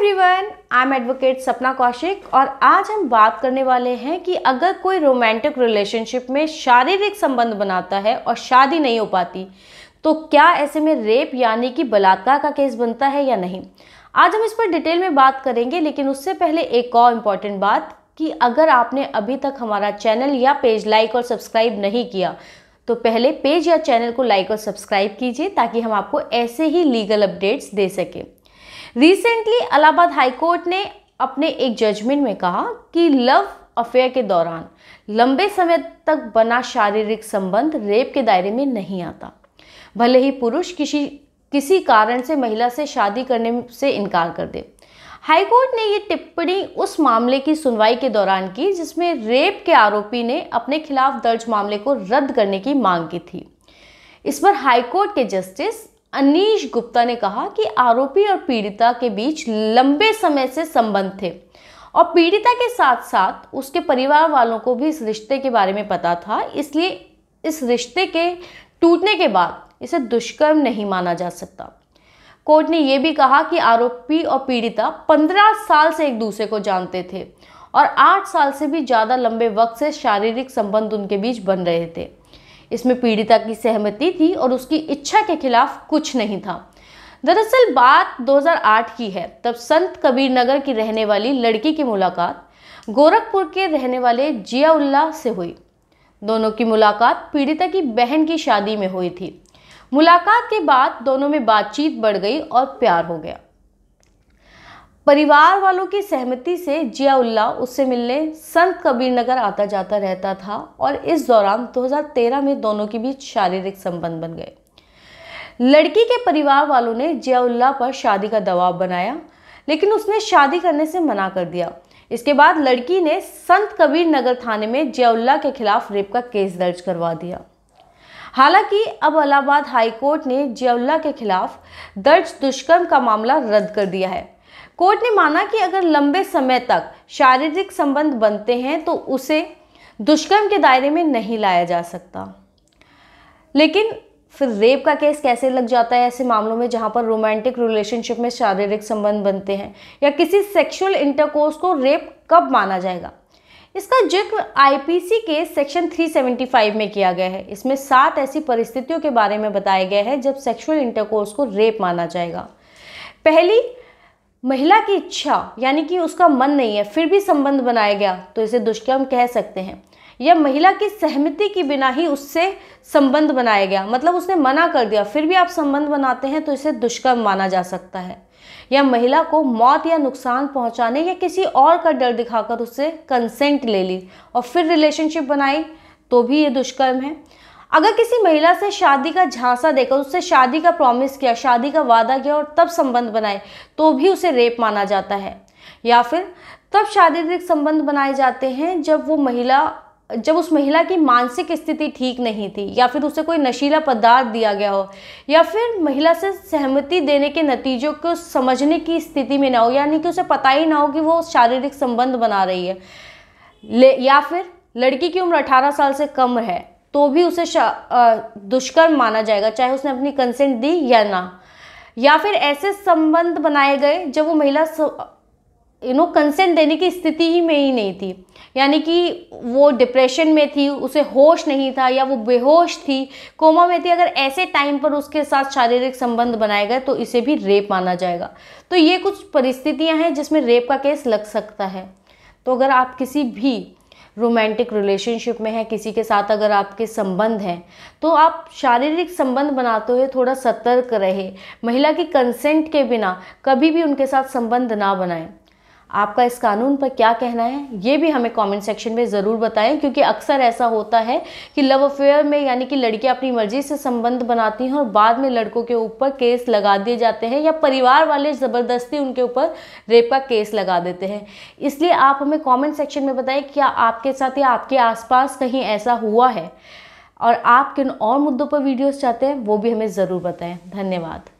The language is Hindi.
एवरीवन, आई एम एडवोकेट सपना कौशिक और आज हम बात करने वाले हैं कि अगर कोई रोमांटिक रिलेशनशिप में शारीरिक संबंध बनाता है और शादी नहीं हो पाती तो क्या ऐसे में रेप यानी कि बलात्कार का केस बनता है या नहीं आज हम इस पर डिटेल में बात करेंगे लेकिन उससे पहले एक और इम्पॉर्टेंट बात कि अगर आपने अभी तक हमारा चैनल या पेज लाइक और सब्सक्राइब नहीं किया तो पहले पेज या चैनल को लाइक और सब्सक्राइब कीजिए ताकि हम आपको ऐसे ही लीगल अपडेट्स दे सकें रिसेंटली अलाहाबाद हाईकोर्ट ने अपने एक जजमेंट में कहा कि लव अफेयर के दौरान लंबे समय तक बना शारीरिक संबंध रेप के दायरे में नहीं आता भले ही पुरुष किसी किसी कारण से महिला से शादी करने से इनकार कर दे हाईकोर्ट ने ये टिप्पणी उस मामले की सुनवाई के दौरान की जिसमें रेप के आरोपी ने अपने खिलाफ दर्ज मामले को रद्द करने की मांग की थी इस पर हाईकोर्ट के जस्टिस अनीश गुप्ता ने कहा कि आरोपी और पीड़िता के बीच लंबे समय से संबंध थे और पीड़िता के साथ साथ उसके परिवार वालों को भी इस रिश्ते के बारे में पता था इसलिए इस रिश्ते के टूटने के बाद इसे दुष्कर्म नहीं माना जा सकता कोर्ट ने यह भी कहा कि आरोपी और पीड़िता पंद्रह साल से एक दूसरे को जानते थे और आठ साल से भी ज़्यादा लंबे वक्त से शारीरिक संबंध उनके बीच बन रहे थे इसमें पीड़िता की सहमति थी और उसकी इच्छा के खिलाफ कुछ नहीं था दरअसल बात 2008 की है तब संत कबीर नगर की रहने वाली लड़की की मुलाकात गोरखपुर के रहने वाले जियाउल्ला से हुई दोनों की मुलाकात पीड़िता की बहन की शादी में हुई थी मुलाकात के बाद दोनों में बातचीत बढ़ गई और प्यार हो गया परिवार वालों की सहमति से जियाउल्ला उससे मिलने संत कबीर नगर आता जाता रहता था और इस दौरान 2013 में दोनों के बीच शारीरिक संबंध बन गए लड़की के परिवार वालों ने जियाउल्ला पर शादी का दबाव बनाया लेकिन उसने शादी करने से मना कर दिया इसके बाद लड़की ने संत कबीर नगर थाने में जियाउल्ला के खिलाफ रेप का केस दर्ज करवा दिया हालांकि अब अलाहाबाद हाईकोर्ट ने जियाउल्ला के खिलाफ दर्ज दुष्कर्म का मामला रद्द कर दिया है कोर्ट ने माना कि अगर लंबे समय तक शारीरिक संबंध बनते हैं तो उसे दुष्कर्म के दायरे में नहीं लाया जा सकता लेकिन फिर रेप का केस कैसे लग जाता है ऐसे मामलों में जहाँ पर रोमांटिक रिलेशनशिप में शारीरिक संबंध बनते हैं या किसी सेक्सुअल इंटरकोर्स को रेप कब माना जाएगा इसका जिक्र आईपीसी के सेक्शन 375 में किया गया है इसमें सात ऐसी परिस्थितियों के बारे में बताया गया है जब सेक्सुअल इंटरकोर्स को रेप माना जाएगा पहली महिला की इच्छा यानी कि उसका मन नहीं है फिर भी संबंध बनाया गया तो इसे दुष्कर्म कह सकते हैं या महिला की सहमति के बिना ही उससे संबंध बनाया गया मतलब उसने मना कर दिया फिर भी आप संबंध बनाते हैं तो इसे दुष्कर्म माना जा सकता है या महिला को मौत या नुकसान पहुंचाने या किसी और का डर दिखाकर उससे कंसेंट ले ली और फिर रिलेशनशिप बनाई तो भी ये दुष्कर्म है अगर किसी महिला से शादी का झांसा देकर उससे शादी का प्रॉमिस किया शादी का वादा किया और तब संबंध बनाए तो भी उसे रेप माना जाता है या फिर तब शारीरिक संबंध बनाए जाते हैं जब वो महिला जब उस महिला की मानसिक स्थिति ठीक नहीं थी या फिर उसे कोई नशीला पदार्थ दिया गया हो या फिर महिला से सहमति देने के नतीजों को समझने की स्थिति में ना हो यानी कि उसे पता ही ना हो कि वो शारीरिक संबंध बना रही है ले या फिर लड़की की उम्र 18 साल से कम है तो भी उसे दुष्कर्म माना जाएगा चाहे उसने अपनी कंसेंट दी या ना या फिर ऐसे संबंध बनाए गए जब वो महिला यू नो कंसेंट देने की स्थिति ही में ही नहीं थी यानी कि वो डिप्रेशन में थी उसे होश नहीं था या वो बेहोश थी कोमा में थी अगर ऐसे टाइम पर उसके साथ शारीरिक संबंध बनाए गए तो इसे भी रेप माना जाएगा तो ये कुछ परिस्थितियां हैं जिसमें रेप का केस लग सकता है तो अगर आप किसी भी रोमांटिक रिलेशनशिप में है किसी के साथ अगर आपके संबंध हैं तो आप शारीरिक संबंध बनाते हुए थोड़ा सतर्क रहे महिला की कंसेंट के बिना कभी भी उनके साथ संबंध ना बनाएं आपका इस कानून पर क्या कहना है ये भी हमें कमेंट सेक्शन में ज़रूर बताएं क्योंकि अक्सर ऐसा होता है कि लव अफेयर में यानी कि लड़कियां अपनी मर्ज़ी से संबंध बनाती हैं और बाद में लड़कों के ऊपर केस लगा दिए जाते हैं या परिवार वाले ज़बरदस्ती उनके ऊपर रेप का केस लगा देते हैं इसलिए आप हमें कॉमेंट सेक्शन में बताएं क्या आपके साथ या आपके आसपास कहीं ऐसा हुआ है और आप किन और मुद्दों पर वीडियोज़ चाहते हैं वो भी हमें ज़रूर बताएँ धन्यवाद